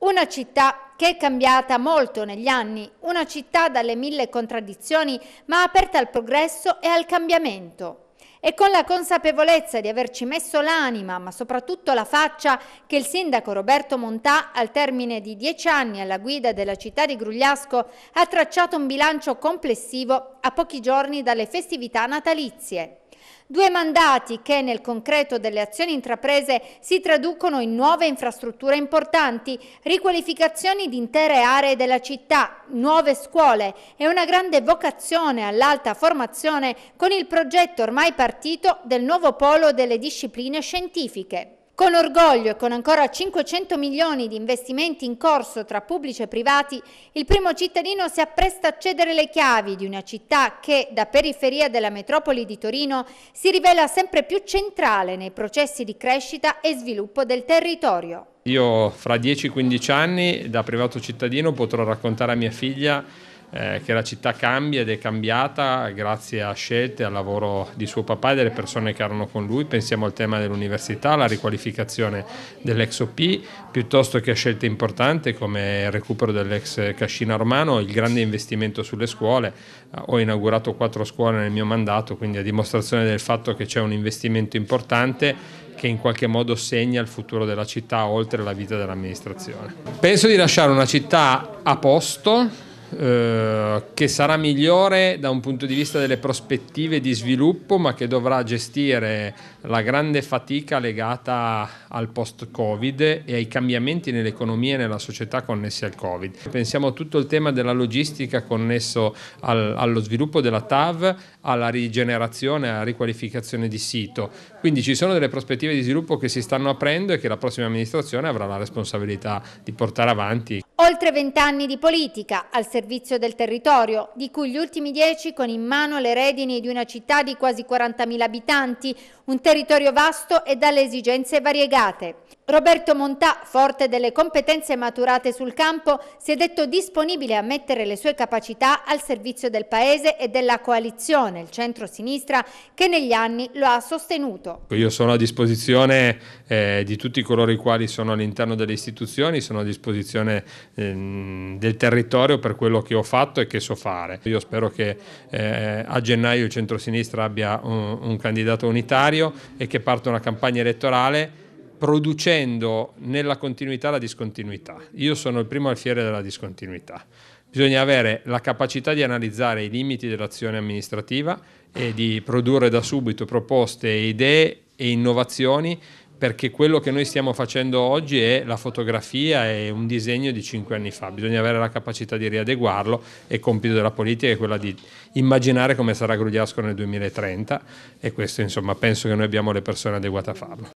Una città che è cambiata molto negli anni, una città dalle mille contraddizioni ma aperta al progresso e al cambiamento. E con la consapevolezza di averci messo l'anima, ma soprattutto la faccia, che il sindaco Roberto Montà, al termine di dieci anni alla guida della città di Grugliasco, ha tracciato un bilancio complessivo a pochi giorni dalle festività natalizie. Due mandati che nel concreto delle azioni intraprese si traducono in nuove infrastrutture importanti, riqualificazioni di intere aree della città, nuove scuole e una grande vocazione all'alta formazione con il progetto ormai partito del nuovo polo delle discipline scientifiche. Con orgoglio e con ancora 500 milioni di investimenti in corso tra pubblici e privati, il primo cittadino si appresta a cedere le chiavi di una città che, da periferia della metropoli di Torino, si rivela sempre più centrale nei processi di crescita e sviluppo del territorio. Io fra 10-15 anni da privato cittadino potrò raccontare a mia figlia eh, che la città cambia ed è cambiata grazie a scelte, al lavoro di suo papà e delle persone che erano con lui. Pensiamo al tema dell'università, alla riqualificazione dell'ex OP, piuttosto che a scelte importanti come il recupero dell'ex Cascina Romano, il grande investimento sulle scuole. Ho inaugurato quattro scuole nel mio mandato, quindi a dimostrazione del fatto che c'è un investimento importante che in qualche modo segna il futuro della città oltre la vita dell'amministrazione. Penso di lasciare una città a posto, eh, che sarà migliore da un punto di vista delle prospettive di sviluppo, ma che dovrà gestire la grande fatica legata al post-Covid e ai cambiamenti nell'economia e nella società connessi al Covid. Pensiamo a tutto il tema della logistica connesso al, allo sviluppo della TAV, alla rigenerazione, alla riqualificazione di sito. Quindi ci sono delle prospettive di sviluppo che si stanno aprendo e che la prossima amministrazione avrà la responsabilità di portare avanti. Oltre vent'anni di politica al servizio servizio del territorio, di cui gli ultimi dieci con in mano le redini di una città di quasi 40.000 abitanti, un territorio vasto e dalle esigenze variegate. Roberto Montà, forte delle competenze maturate sul campo, si è detto disponibile a mettere le sue capacità al servizio del Paese e della coalizione, il centro-sinistra, che negli anni lo ha sostenuto. Io sono a disposizione eh, di tutti coloro i quali sono all'interno delle istituzioni, sono a disposizione eh, del territorio per quello quello che ho fatto e che so fare. Io spero che eh, a gennaio il centrosinistra abbia un, un candidato unitario e che parta una campagna elettorale producendo nella continuità la discontinuità. Io sono il primo alfiere della discontinuità. Bisogna avere la capacità di analizzare i limiti dell'azione amministrativa e di produrre da subito proposte, idee e innovazioni perché quello che noi stiamo facendo oggi è la fotografia è un disegno di cinque anni fa, bisogna avere la capacità di riadeguarlo e il compito della politica è quello di immaginare come sarà Grugliasco nel 2030 e questo insomma penso che noi abbiamo le persone adeguate a farlo.